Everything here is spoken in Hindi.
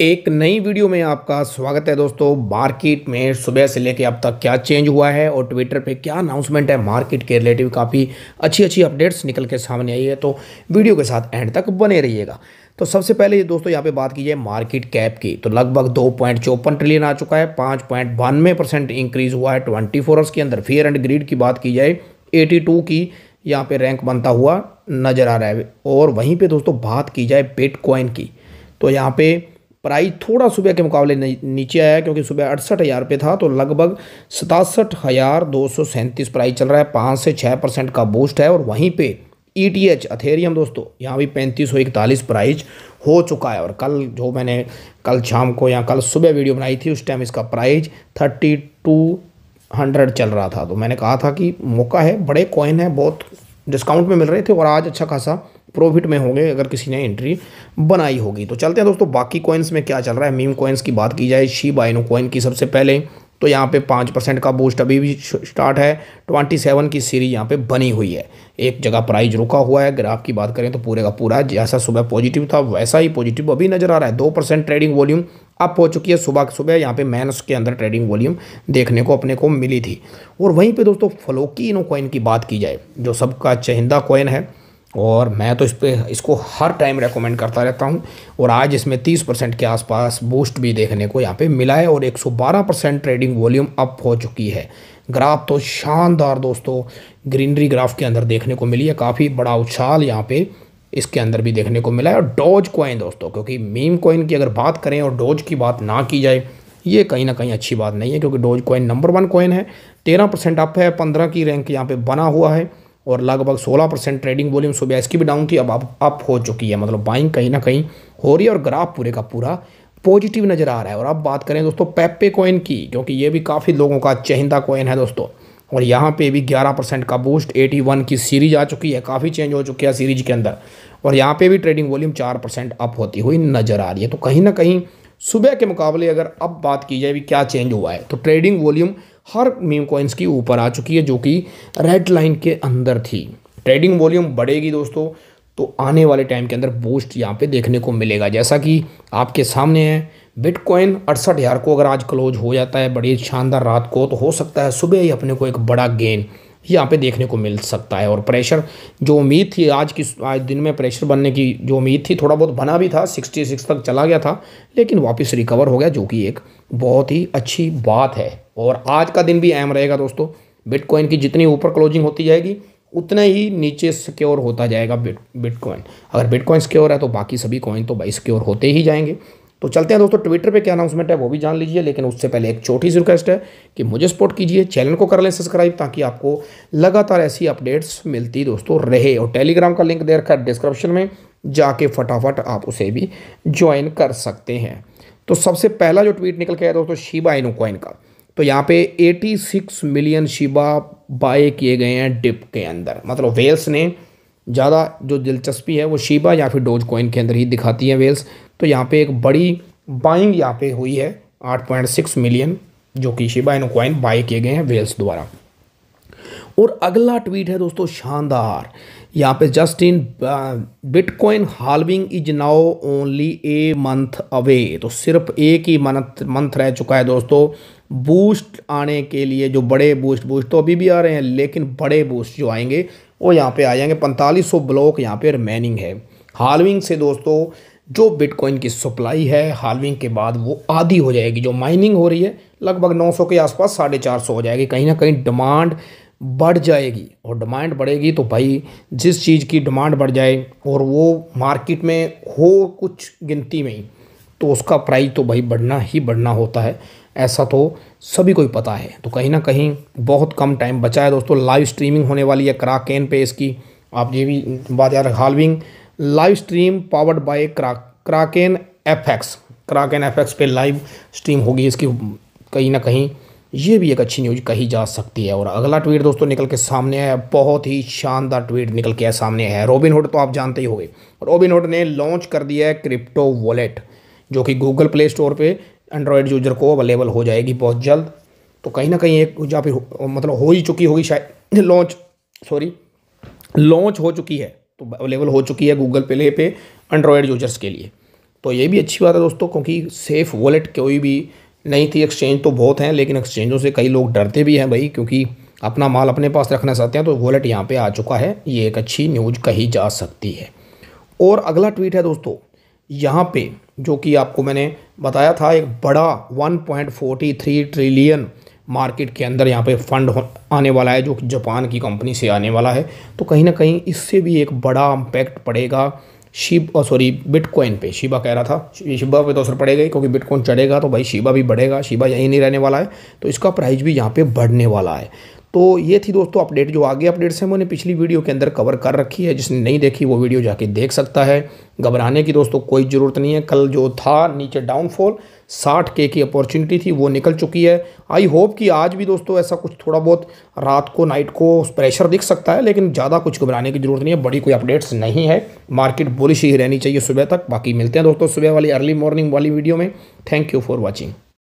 एक नई वीडियो में आपका स्वागत है दोस्तों मार्केट में सुबह से लेकर अब तक क्या चेंज हुआ है और ट्विटर पे क्या अनाउंसमेंट है मार्केट के रिलेटिव काफ़ी अच्छी अच्छी अपडेट्स निकल के सामने आई है तो वीडियो के साथ एंड तक बने रहिएगा तो सबसे पहले दोस्तों यहाँ पे बात की जाए मार्केट कैप की तो लगभग दो पॉइंट चौपन ट्रिलियन आ चुका है पाँच पॉइंट बानवे परसेंट इंक्रीज़ हुआ है ट्वेंटी फोर आवर्स के अंदर फेयर एंड ग्रीड की बात की जाए एटी टू की यहाँ पे रैंक बनता हुआ नज़र आ रहा है और वहीं पे दोस्तों बात की जाए बिटकॉइन की तो यहाँ पे प्राइस थोड़ा सुबह के मुकाबले नीचे आया क्योंकि सुबह अड़सठ हज़ार रुपये था तो लगभग सतासठ हज़ार दो सौ सैंतीस प्राइस चल रहा है पाँच से छः परसेंट का बूस्ट है और वहीं पे ई टी एच अथेरियम दोस्तों यहाँ भी पैंतीस सौ इकतालीस प्राइज हो चुका है और कल जो मैंने कल शाम को या कल सुबह वीडियो बनाई थी उस टाइम इसका प्राइज़ थर्टी टू हंड्रेड चल रहा था तो मैंने कहा था कि मौका है बड़े कॉइन है बहुत डिस्काउंट में मिल रहे थे और आज अच्छा खासा प्रॉफिट में होंगे अगर किसी ने एंट्री बनाई होगी तो चलते हैं दोस्तों बाकी कॉइन्स में क्या चल रहा है मीम कॉइन्स की बात की जाए शी बाइनो कॉइन की सबसे पहले तो यहाँ पे पाँच परसेंट का बूस्ट अभी भी स्टार्ट है ट्वेंटी सेवन की सीरीज यहाँ पे बनी हुई है एक जगह प्राइस रुका हुआ है ग्राफ की बात करें तो पूरे का पूरा जैसा सुबह पॉजिटिव था वैसा ही पॉजिटिव अभी नज़र आ रहा है दो परसेंट ट्रेडिंग वॉल्यूम अप हो चुकी है सुबह सुबह यहाँ पे मैनस के अंदर ट्रेडिंग वॉल्यूम देखने को अपने को मिली थी और वहीं पर दोस्तों फ्लोकी इनो कॉइन की बात की जाए जो सबका चहिंदा कॉइन है और मैं तो इस पर इसको हर टाइम रेकमेंड करता रहता हूँ और आज इसमें 30 परसेंट के आसपास बूस्ट भी देखने को यहाँ पे मिला है और 112 परसेंट ट्रेडिंग वॉल्यूम अप हो चुकी है ग्राफ तो शानदार दोस्तों ग्रीनरी ग्राफ के अंदर देखने को मिली है काफ़ी बड़ा उछाल यहाँ पे इसके अंदर भी देखने को मिला है और डोज कॉइन दोस्तों क्योंकि मीम कॉइन की अगर बात करें और डोज की बात ना की जाए ये कहीं ना कहीं अच्छी बात नहीं है क्योंकि Doge coin number one coin है तेरह परसेंट अप है पंद्रह की रैंक यहाँ पर बना हुआ है और लगभग 16 परसेंट ट्रेडिंग वॉल्यूम सुबह इसकी भी डाउन थी अब अप हो चुकी है मतलब बाइंग कहीं ना कहीं हो रही है और ग्राफ पूरे का पूरा पॉजिटिव नज़र आ रहा है और अब बात करें दोस्तों पेपे कॉइन की क्योंकि ये भी काफ़ी लोगों का चहिंदा कोइन है दोस्तों और यहाँ पे भी 11 परसेंट का बूस्ट 81 की सीरीज आ चुकी है काफ़ी चेंज हो चुकी है सीरीज के अंदर और यहाँ पे भी ट्रेडिंग वॉल्यूम 4 परसेंट अप होती हुई नज़र आ रही है तो कहीं ना कहीं सुबह के मुकाबले अगर अब बात की जाए भी क्या चेंज हुआ है तो ट्रेडिंग वॉल्यूम हर मीम कॉइन्स की ऊपर आ चुकी है जो कि रेड लाइन के अंदर थी ट्रेडिंग वॉल्यूम बढ़ेगी दोस्तों तो आने वाले टाइम के अंदर बूस्ट यहाँ पे देखने को मिलेगा जैसा कि आपके सामने है बिटकॉइन अड़सठ हज़ार को अगर आज क्लोज हो जाता है बड़ी शानदार रात को तो हो सकता है सुबह ही अपने को एक बड़ा गेन यहाँ पे देखने को मिल सकता है और प्रेशर जो उम्मीद थी आज की आज दिन में प्रेशर बनने की जो उम्मीद थी थोड़ा बहुत बना भी था सिक्सटी सिक्स तक चला गया था लेकिन वापस रिकवर हो गया जो कि एक बहुत ही अच्छी बात है और आज का दिन भी अहम रहेगा दोस्तों बिटकॉइन की जितनी ऊपर क्लोजिंग होती जाएगी उतना ही नीचे सिक्योर होता जाएगा बिट बिटकॉइन अगर बिटकॉइन सिक्योर है तो बाकी सभी कॉइन तो भाई सिक्योर होते ही जाएंगे तो चलते हैं दोस्तों ट्विटर पे क्या अनाउंसमेंट है वो भी जान लीजिए लेकिन उससे पहले एक छोटी सी रिक्वेस्ट है कि मुझे सपोर्ट कीजिए चैनल को कर लें सब्सक्राइब ताकि आपको लगातार ऐसी अपडेट्स मिलती दोस्तों रहे और टेलीग्राम का लिंक दे रखा है डिस्क्रिप्शन में जाके फटाफट आप उसे भी ज्वाइन कर सकते हैं तो सबसे पहला जो ट्वीट निकल के आया दोस्तों शिबा इनू कॉइन का तो यहाँ पे 86 मिलियन शिबा बाय किए गए हैं डिप के अंदर मतलब वेल्स ने ज़्यादा जो दिलचस्पी है वो शिबा या फिर डोज कॉइन के अंदर ही दिखाती है वेल्स तो यहाँ पे एक बड़ी बाइंग यहाँ पे हुई है 8.6 मिलियन जो कि शिबा इन कॉइन बाय किए गए हैं वेल्स द्वारा और अगला ट्वीट है दोस्तों शानदार यहाँ पे just in bitcoin halving is now only a month away तो सिर्फ एक ही मंथ मंथ रह चुका है दोस्तों बूस्ट आने के लिए जो बड़े बूस्ट बूस्ट तो अभी भी आ रहे हैं लेकिन बड़े बूस्ट जो आएंगे वो यहाँ पे आ जाएंगे पैंतालीस सौ ब्लॉक यहाँ पे रिमेनिंग है हालविंग से दोस्तों जो बिटकॉइन की सप्लाई है हालविंग के बाद वो आधी हो जाएगी जो माइनिंग हो रही है लगभग 900 के आसपास साढ़े चार सौ हो जाएगी कहीं ना कहीं डिमांड बढ़ जाएगी और डिमांड बढ़ेगी तो भाई जिस चीज़ की डिमांड बढ़ जाए और वो मार्केट में हो कुछ गिनती में ही तो उसका प्राइस तो भाई बढ़ना ही बढ़ना होता है ऐसा तो सभी को ही पता है तो कहीं ना कहीं बहुत कम टाइम बचा है दोस्तों लाइव स्ट्रीमिंग होने वाली है कैन पे इसकी आप ये भी बात याद halving live stream powered by Krak Kraken F X Kraken F X पे लाइव स्ट्रीम होगी इसकी कहीं ना कहीं ये भी एक अच्छी न्यूज कही जा सकती है और अगला ट्वीट दोस्तों निकल के सामने आया बहुत ही शानदार ट्वीट निकल के सामने है रोबिन हुड तो आप जानते ही होंगे रोबिन हुड ने लॉन्च कर दिया है क्रिप्टो वॉलेट जो कि गूगल प्ले स्टोर पे एंड्रॉयड यूजर को अवेलेबल हो जाएगी बहुत जल्द तो कहीं ना कहीं एक या फिर मतलब हो ही चुकी होगी शायद लॉन्च सॉरी लॉन्च हो चुकी है तो अवेलेबल हो चुकी है गूगल प्ले पे एंड्रॉयड यूजर्स के लिए तो ये भी अच्छी बात है दोस्तों क्योंकि सेफ़ वॉलेट कोई भी नहीं थी एक्सचेंज तो बहुत हैं लेकिन एक्सचेंजों से कई लोग डरते भी हैं भाई क्योंकि अपना माल अपने पास रखना चाहते हैं तो वॉलेट यहाँ पे आ चुका है ये एक अच्छी न्यूज कही जा सकती है और अगला ट्वीट है दोस्तों यहाँ पे जो कि आपको मैंने बताया था एक बड़ा 1.43 ट्रिलियन मार्केट के अंदर यहाँ पे फंड आने वाला है जो जापान की कंपनी से आने वाला है तो कहीं ना कहीं इससे भी एक बड़ा इम्पैक्ट पड़ेगा शिब सॉरी बिटकॉइन पे शिबा कह रहा था शिबा पे तो असर पड़ेगा क्योंकि बिटकॉइन चढ़ेगा तो भाई शिबा भी बढ़ेगा शिबा यहीं नहीं रहने वाला है तो इसका प्राइस भी यहाँ पे बढ़ने वाला है तो ये थी दोस्तों अपडेट जो आगे अपडेट्स हैं मैंने पिछली वीडियो के अंदर कवर कर रखी है जिसने नहीं देखी वो वीडियो जाके देख सकता है घबराने की दोस्तों कोई ज़रूरत नहीं है कल जो था नीचे डाउनफॉल साठ के की अपॉर्चुनिटी थी वो निकल चुकी है आई होप कि आज भी दोस्तों ऐसा कुछ थोड़ा बहुत रात को नाइट को प्रेशर दिख सकता है लेकिन ज़्यादा कुछ घबराने की जरूरत नहीं है बड़ी कोई अपडेट्स नहीं है मार्केट बुलिश ही रहनी चाहिए सुबह तक बाकी मिलते हैं दोस्तों सुबह वाली अर्ली मॉर्निंग वाली वीडियो में थैंक यू फॉर वॉचिंग